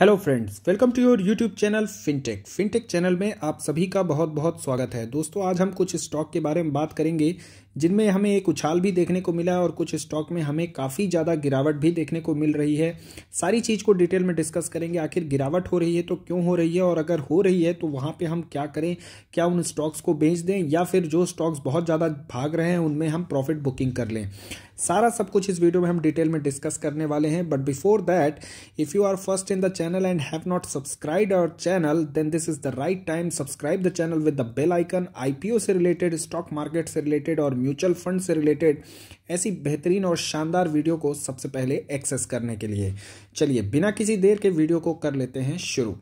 hello friends welcome to your YouTube channel fintech fintech channel में आप सभी का बहुत बहुत स्वागत है दोस्तों आज हम कुछ स्टॉक के बारे में बात करेंगे जिनमें हमें एक उछाल भी देखने को मिला और कुछ स्टॉक में हमें काफ़ी ज़्यादा गिरावट भी देखने को मिल रही है सारी चीज़ को डिटेल में डिस्कस करेंगे आखिर गिरावट हो रही है तो क्यों हो रही है और अगर हो रही है तो वहाँ पर हम क्या करें क्या उन स्टॉक्स को बेच दें या फिर जो स्टॉक्स बहुत ज़्यादा भाग रहे हैं उनमें हम प्रॉफिट बुकिंग कर लें सारा सब कुछ इस वीडियो में हम डिटेल में डिस्कस करने वाले हैं but before that if you are first in the channel and have not subscribe our channel then this is the right time subscribe the channel with the bell icon IPO से related stock market से related और mutual fund से related ऐसी बेहतरीन और शानदार video को सबसे पहले एक्सेस करने के लिए चलिए बिना किसी देर के वीडियो को कर लेते हैं शुरू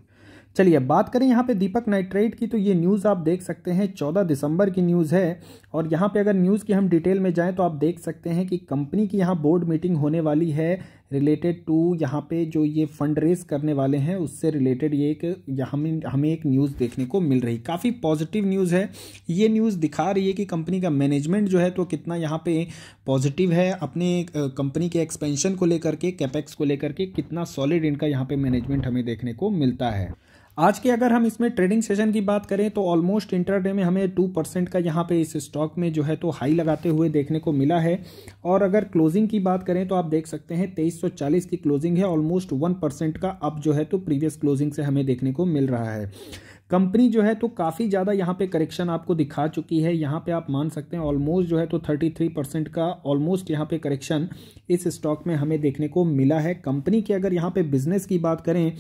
चलिए बात करें यहाँ पे दीपक नाइट्रेट की तो ये न्यूज़ आप देख सकते हैं 14 दिसंबर की न्यूज़ है और यहाँ पे अगर न्यूज़ की हम डिटेल में जाएं तो आप देख सकते हैं कि कंपनी की यहाँ बोर्ड मीटिंग होने वाली है रिलेटेड टू यहाँ पे जो ये फंड रेज करने वाले हैं उससे रिलेटेड ये एक हमें हमें एक न्यूज़ देखने को मिल रही काफ़ी पॉजिटिव न्यूज़ है ये न्यूज़ दिखा रही है कि कंपनी का मैनेजमेंट जो है तो कितना यहाँ पे पॉजिटिव है अपने कंपनी के एक्सपेंशन को लेकर के कैपेक्स को लेकर के कितना सॉलिड इनका यहाँ पे मैनेजमेंट हमें देखने को मिलता है आज के अगर हम इसमें ट्रेडिंग सेशन की बात करें तो ऑलमोस्ट इंटरडे में हमें टू परसेंट का यहाँ पे इस स्टॉक में जो है तो हाई लगाते हुए देखने को मिला है और अगर क्लोजिंग की बात करें तो आप देख सकते हैं 2340 की क्लोजिंग है ऑलमोस्ट वन परसेंट का अप जो है तो प्रीवियस क्लोजिंग से हमें देखने को मिल रहा है कंपनी जो है तो काफ़ी ज़्यादा यहाँ पे करेक्शन आपको दिखा चुकी है यहाँ पे आप मान सकते हैं ऑलमोस्ट जो है तो 33 परसेंट का ऑलमोस्ट यहाँ पे करेक्शन इस स्टॉक में हमें देखने को मिला है कंपनी की अगर यहाँ पे बिजनेस की बात करें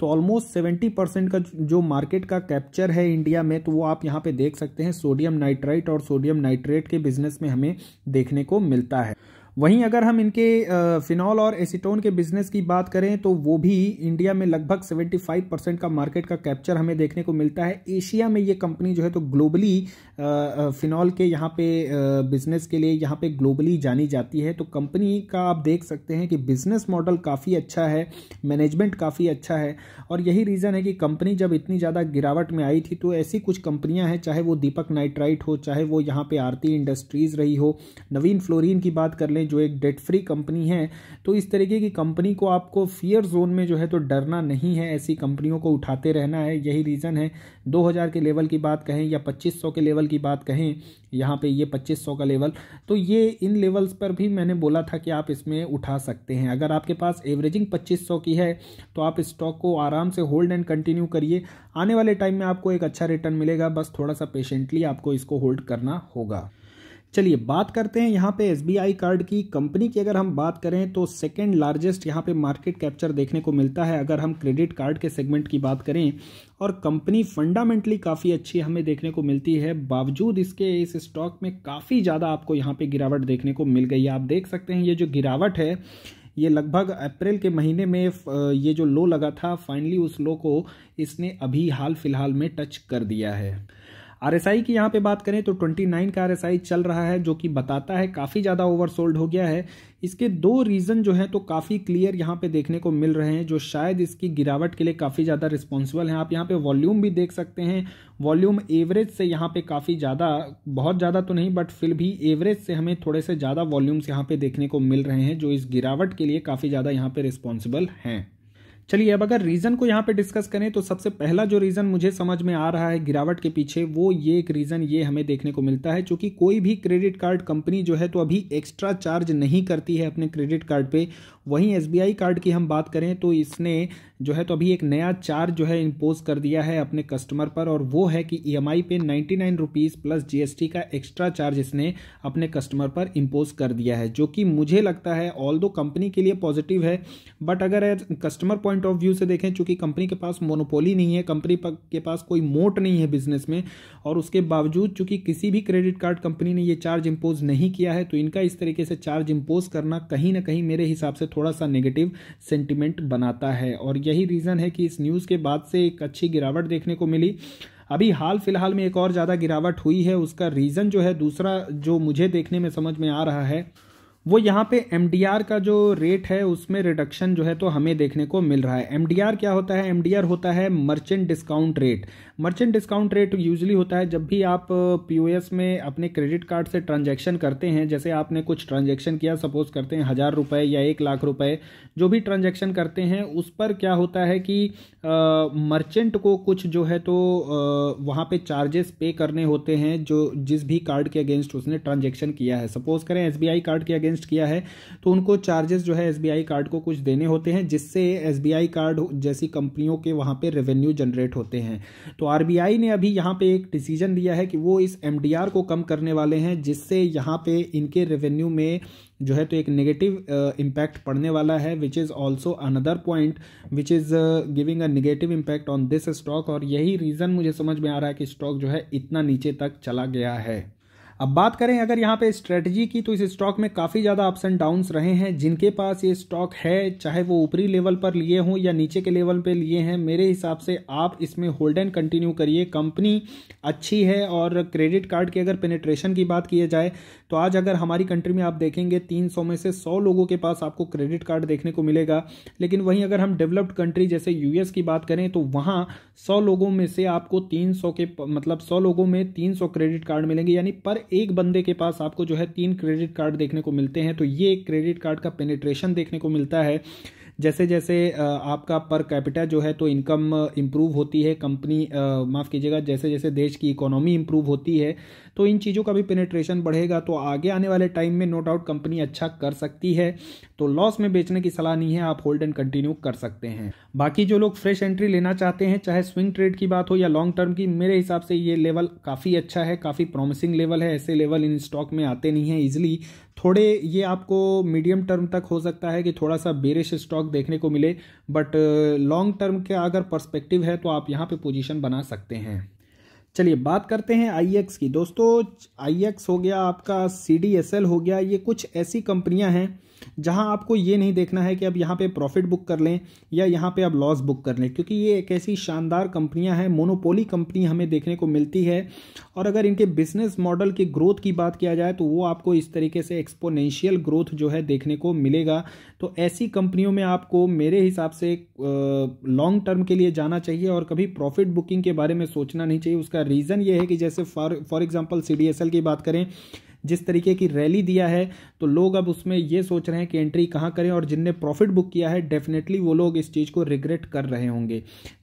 तो ऑलमोस्ट सेवेंटी परसेंट का जो मार्केट का कैप्चर है इंडिया में तो वो आप यहाँ पे देख सकते हैं सोडियम नाइट्राइट और सोडियम नाइट्रेट के बिजनेस में हमें देखने को मिलता है वहीं अगर हम इनके फिनॉल और एसीटोन के बिजनेस की बात करें तो वो भी इंडिया में लगभग 75 परसेंट का मार्केट का कैप्चर हमें देखने को मिलता है एशिया में ये कंपनी जो है तो ग्लोबली फिनॉल के यहाँ पे बिजनेस के लिए यहाँ पे ग्लोबली जानी जाती है तो कंपनी का आप देख सकते हैं कि बिजनेस मॉडल काफ़ी अच्छा है मैनेजमेंट काफ़ी अच्छा है और यही रीज़न है कि कंपनी जब इतनी ज़्यादा गिरावट में आई थी तो ऐसी कुछ कंपनियाँ हैं चाहे वो दीपक नाइट्राइट हो चाहे वो यहाँ पर आरती इंडस्ट्रीज़ रही हो नवीन फ्लोरिन की बात कर लें में जो एक डेट फ्री कंपनी है तो इस तरीके की कंपनी को आपको फियर जोन में जो है तो डरना नहीं है ऐसी कंपनियों को उठाते रहना है यही रीज़न है 2000 के लेवल की बात कहें या 2500 के लेवल की बात कहें यहाँ पे ये 2500 का लेवल तो ये इन लेवल्स पर भी मैंने बोला था कि आप इसमें उठा सकते हैं अगर आपके पास एवरेजिंग 2500 की है तो आप स्टॉक को आराम से होल्ड एंड कंटिन्यू करिए आने वाले टाइम में आपको एक अच्छा रिटर्न मिलेगा बस थोड़ा सा पेशेंटली आपको इसको होल्ड करना होगा चलिए बात करते हैं यहाँ पे एस कार्ड की कंपनी की अगर हम बात करें तो सेकेंड लार्जेस्ट यहाँ पे मार्केट कैप्चर देखने को मिलता है अगर हम क्रेडिट कार्ड के सेगमेंट की बात करें और कंपनी फंडामेंटली काफ़ी अच्छी हमें देखने को मिलती है बावजूद इसके इस स्टॉक में काफ़ी ज़्यादा आपको यहाँ पे गिरावट देखने को मिल गई है आप देख सकते हैं ये जो गिरावट है ये लगभग अप्रैल के महीने में ये जो लो लगा था फाइनली उस लो को इसने अभी हाल फिलहाल में टच कर दिया है आरएसआई की यहाँ पे बात करें तो 29 का आरएसआई चल रहा है जो कि बताता है काफ़ी ज़्यादा ओवरसोल्ड हो गया है इसके दो रीज़न जो हैं तो काफ़ी क्लियर यहाँ पे देखने को मिल रहे हैं जो शायद इसकी गिरावट के लिए काफ़ी ज़्यादा रिस्पॉन्सिबल हैं आप यहाँ पे वॉल्यूम भी देख सकते हैं वॉल्यूम एवरेज से यहाँ पे काफ़ी ज़्यादा बहुत ज़्यादा तो नहीं बट फिर भी एवरेज से हमें थोड़े से ज़्यादा वॉल्यूम्स यहाँ पे देखने को मिल रहे हैं जो इस गिरावट के लिए काफ़ी ज़्यादा यहाँ पे रिस्पॉन्सिबल हैं चलिए अब अगर रीज़न को यहाँ पे डिस्कस करें तो सबसे पहला जो रीज़न मुझे समझ में आ रहा है गिरावट के पीछे वो ये एक रीज़न ये हमें देखने को मिलता है क्योंकि कोई भी क्रेडिट कार्ड कंपनी जो है तो अभी एक्स्ट्रा चार्ज नहीं करती है अपने क्रेडिट कार्ड पर वहीं एस कार्ड की हम बात करें तो इसने जो है तो अभी एक नया चार्ज जो है इम्पोज कर दिया है अपने कस्टमर पर और वो है कि ई e पे ninety nine rupees plus GST का एक्स्ट्रा चार्ज इसने अपने कस्टमर पर इम्पोज कर दिया है जो कि मुझे लगता है ऑल दो कंपनी के लिए पॉजिटिव है बट अगर कस्टमर पॉइंट ऑफ व्यू से देखें चूँकि कंपनी के पास मोनोपोली नहीं है कंपनी के पास कोई मोट नहीं है बिजनेस में और उसके बावजूद चूँकि किसी भी क्रेडिट कार्ड कंपनी ने ये चार्ज इम्पोज नहीं किया है तो इनका इस तरीके से चार्ज इम्पोज करना कहीं ना कहीं मेरे हिसाब से थोड़ा सा नेगेटिव सेंटिमेंट बनाता है और यही रीज़न है कि इस न्यूज़ के बाद से एक अच्छी गिरावट देखने को मिली अभी हाल फिलहाल में एक और ज़्यादा गिरावट हुई है उसका रीज़न जो है दूसरा जो मुझे देखने में समझ में आ रहा है वो यहाँ पे एम का जो रेट है उसमें रिडक्शन जो है तो हमें देखने को मिल रहा है एम क्या होता है एम होता है merchant discount rate merchant discount rate usually होता है जब भी आप पीओएस में अपने क्रेडिट कार्ड से ट्रांजैक्शन करते हैं जैसे आपने कुछ ट्रांजैक्शन किया सपोज करते हैं हज़ार रुपये या एक लाख रुपये जो भी ट्रांजैक्शन करते हैं उस पर क्या होता है कि मर्चेंट को कुछ जो है तो वहाँ पे चार्जेस पे करने होते हैं जो जिस भी कार्ड के अगेंस्ट उसने ट्रांजेक्शन किया है सपोज करें एस कार्ड के अगेंस्ट किया है तो उनको चार्जेस जो है एस कार्ड को कुछ देने होते हैं जिससे एस कार्ड जैसी कंपनियों के वहाँ पर रेवेन्यू जनरेट होते हैं तो बी तो आरबीआई ने अभी यहाँ पे एक डिसीजन लिया है कि वो इस एमडीआर को कम करने वाले हैं जिससे यहाँ पे इनके रेवेन्यू में जो है तो एक नेगेटिव इम्पैक्ट uh, पड़ने वाला है which is also another point which is giving a negative impact on this stock और यही रीज़न मुझे समझ में आ रहा है कि स्टॉक जो है इतना नीचे तक चला गया है अब बात करें अगर यहाँ पे स्ट्रेटजी की तो इस स्टॉक में काफ़ी ज़्यादा अप्स एंड डाउन्स रहे हैं जिनके पास ये स्टॉक है चाहे वो ऊपरी लेवल पर लिए हों या नीचे के लेवल पे लिए हैं मेरे हिसाब से आप इसमें होल्ड एंड कंटिन्यू करिए कंपनी अच्छी है और क्रेडिट कार्ड की अगर पेनिट्रेशन की बात की जाए तो आज अगर हमारी कंट्री में आप देखेंगे तीन में से सौ लोगों के पास आपको क्रेडिट कार्ड देखने को मिलेगा लेकिन वहीं अगर हम डेवलप्ड कंट्री जैसे यूएस की बात करें तो वहाँ सौ लोगों में से आपको तीन के मतलब सौ लोगों में तीन क्रेडिट कार्ड मिलेंगे यानी पर एक बंदे के पास आपको जो है तीन क्रेडिट कार्ड देखने को मिलते हैं तो ये क्रेडिट कार्ड का पेनिट्रेशन देखने को मिलता है जैसे जैसे आपका पर कैपिटा जो है तो इनकम इम्प्रूव होती है कंपनी माफ़ कीजिएगा जैसे जैसे देश की इकोनॉमी इम्प्रूव होती है तो इन चीज़ों का भी पेनेट्रेशन बढ़ेगा तो आगे आने वाले टाइम में नो डाउट कंपनी अच्छा कर सकती है तो लॉस में बेचने की सलाह नहीं है आप होल्ड एंड कंटिन्यू कर सकते हैं बाकी जो लोग फ्रेश एंट्री लेना चाहते हैं चाहे स्विंग ट्रेड की बात हो या लॉन्ग टर्म की मेरे हिसाब से ये लेवल काफ़ी अच्छा है काफ़ी प्रॉमिसिंग लेवल है ऐसे लेवल इन स्टॉक में आते नहीं है ईजिली थोड़े ये आपको मीडियम टर्म तक हो सकता है कि थोड़ा सा बेरिश स्टॉक देखने को मिले बट लॉन्ग टर्म के अगर पर्सपेक्टिव है तो आप यहाँ पे पोजीशन बना सकते हैं चलिए बात करते हैं आई एक्स की दोस्तों आई एक्स हो गया आपका सी डी एस एल हो गया ये कुछ ऐसी कंपनियां हैं जहां आपको ये नहीं देखना है कि अब यहाँ पे प्रॉफिट बुक कर लें या यहाँ पे अब लॉस बुक कर लें क्योंकि ये एक ऐसी शानदार कंपनियां हैं मोनोपोली कंपनी हमें देखने को मिलती है और अगर इनके बिजनेस मॉडल की ग्रोथ की बात किया जाए तो वो आपको इस तरीके से एक्सपोनेंशियल ग्रोथ जो है देखने को मिलेगा तो ऐसी कंपनियों में आपको मेरे हिसाब से लॉन्ग टर्म के लिए जाना चाहिए और कभी प्रॉफिट बुकिंग के बारे में सोचना नहीं चाहिए उसका रीज़न ये है कि जैसे फॉर फॉर एग्जाम्पल सी की बात करें जिस तरीके की रैली दिया है तो लोग अब उसमें ये सोच रहे हैं कि एंट्री कहाँ करें और जिनने प्रॉफिट बुक किया है डेफिनेटली वो लोग इस चीज़ को रिग्रेट कर रहे होंगे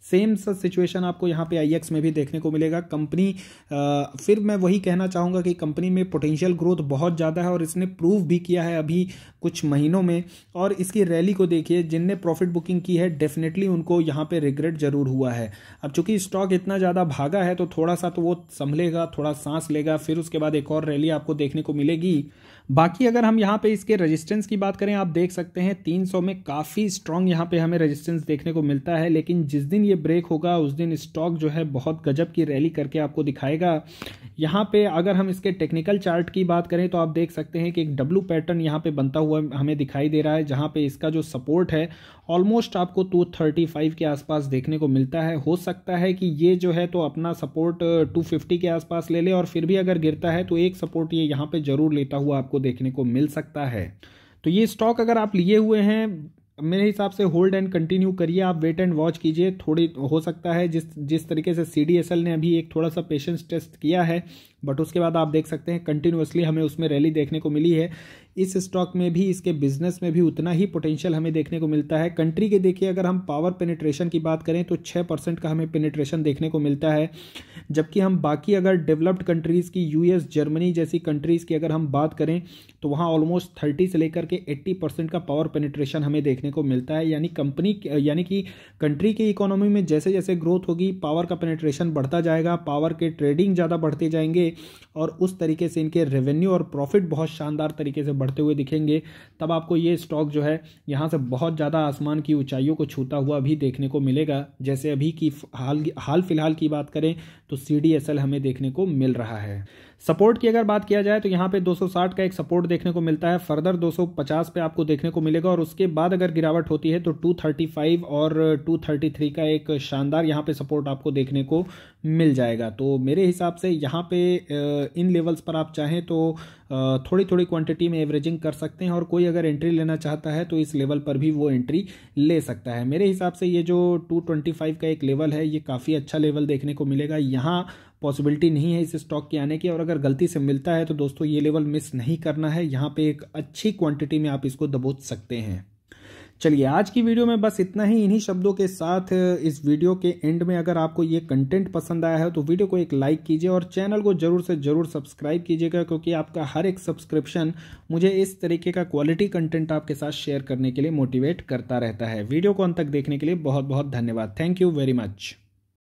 सेम सा सिचुएशन आपको यहाँ पे आई में भी देखने को मिलेगा कंपनी फिर मैं वही कहना चाहूँगा कि कंपनी में पोटेंशियल ग्रोथ बहुत ज़्यादा है और इसने प्रूव भी किया है अभी कुछ महीनों में और इसकी रैली को देखिए जिनने प्रॉफिट बुकिंग की है डेफिनेटली उनको यहाँ पर रिग्रेट ज़रूर हुआ है अब चूंकि स्टॉक इतना ज़्यादा भागा है तो थोड़ा सा तो वो संभलेगा थोड़ा सांस लेगा फिर उसके बाद एक और रैली आपको देख देखने को मिलेगी बाकी अगर हम यहाँ पे इसके रेजिस्टेंस की बात करें आप देख सकते हैं 300 में काफ़ी स्ट्रॉन्ग यहाँ पे हमें रेजिस्टेंस देखने को मिलता है लेकिन जिस दिन ये ब्रेक होगा उस दिन स्टॉक जो है बहुत गजब की रैली करके आपको दिखाएगा यहाँ पे अगर हम इसके टेक्निकल चार्ट की बात करें तो आप देख सकते हैं कि एक डब्लू पैटर्न यहाँ पे बनता हुआ हमें दिखाई दे रहा है जहाँ पे इसका जो सपोर्ट है ऑलमोस्ट आपको टू थर्टी फाइव के आसपास देखने को मिलता है हो सकता है कि ये जो है तो अपना सपोर्ट टू फिफ्टी के आसपास ले ले और फिर भी अगर गिरता है तो एक सपोर्ट ये यहाँ पर ज़रूर लेता हुआ आपको देखने को मिल सकता है तो ये स्टॉक अगर आप लिए हुए हैं मेरे हिसाब से होल्ड एंड कंटिन्यू करिए आप वेट एंड वॉच कीजिए थोड़ी हो सकता है जिस जिस तरीके से सी ने अभी एक थोड़ा सा पेशेंस टेस्ट किया है बट उसके बाद आप देख सकते हैं कंटिन्यूसली हमें उसमें रैली देखने को मिली है इस स्टॉक में भी इसके बिजनेस में भी उतना ही पोटेंशियल हमें देखने को मिलता है कंट्री के देखिए अगर हम पावर पेनिट्रेशन की बात करें तो छः परसेंट का हमें पेनिट्रेशन देखने को मिलता है जबकि हम बाकी अगर डेवलप्ड कंट्रीज़ की यूएस जर्मनी जैसी कंट्रीज़ की अगर हम बात करें तो वहाँ ऑलमोस्ट थर्टी से लेकर के एट्टी परसेंट का पावर पेनिट्रेशन हमें देखने को मिलता है यानी कंपनी यानी कि कंट्री की इकोनॉमी में जैसे जैसे ग्रोथ होगी पावर का पेनिट्रेशन बढ़ता जाएगा पावर के ट्रेडिंग ज़्यादा बढ़ते जाएंगे और उस तरीके से इनके रेवेन्यू और प्रॉफिट बहुत शानदार तरीके से बढ़ते हुए दिखेंगे तब आपको ये स्टॉक जो है यहाँ से बहुत ज़्यादा आसमान की ऊंचाइयों को छूता हुआ भी देखने को मिलेगा जैसे अभी की हाल हाल फिलहाल की बात करें तो सी हमें देखने को मिल रहा है सपोर्ट की अगर बात किया जाए तो यहाँ पे 260 का एक सपोर्ट देखने को मिलता है फर्दर 250 पे आपको देखने को मिलेगा और उसके बाद अगर गिरावट होती है तो 235 और 233 का एक शानदार यहाँ पे सपोर्ट आपको देखने को मिल जाएगा तो मेरे हिसाब से यहाँ पे इन लेवल्स पर आप चाहें तो थोड़ी थोड़ी क्वांटिटी में एवरेजिंग कर सकते हैं और कोई अगर एंट्री लेना चाहता है तो इस लेवल पर भी वो एंट्री ले सकता है मेरे हिसाब से ये जो 225 का एक लेवल है ये काफ़ी अच्छा लेवल देखने को मिलेगा यहाँ पॉसिबिलिटी नहीं है इस स्टॉक के आने की और अगर गलती से मिलता है तो दोस्तों ये लेवल मिस नहीं करना है यहाँ पे एक अच्छी क्वांटिटी में आप इसको दबोच सकते हैं चलिए आज की वीडियो में बस इतना ही इन्हीं शब्दों के साथ इस वीडियो के एंड में अगर आपको ये कंटेंट पसंद आया है तो वीडियो को एक लाइक कीजिए और चैनल को जरूर से जरूर सब्सक्राइब कीजिएगा क्योंकि आपका हर एक सब्सक्रिप्शन मुझे इस तरीके का क्वालिटी कंटेंट आपके साथ शेयर करने के लिए मोटिवेट करता रहता है वीडियो को अंत तक देखने के लिए बहुत बहुत धन्यवाद थैंक यू वेरी मच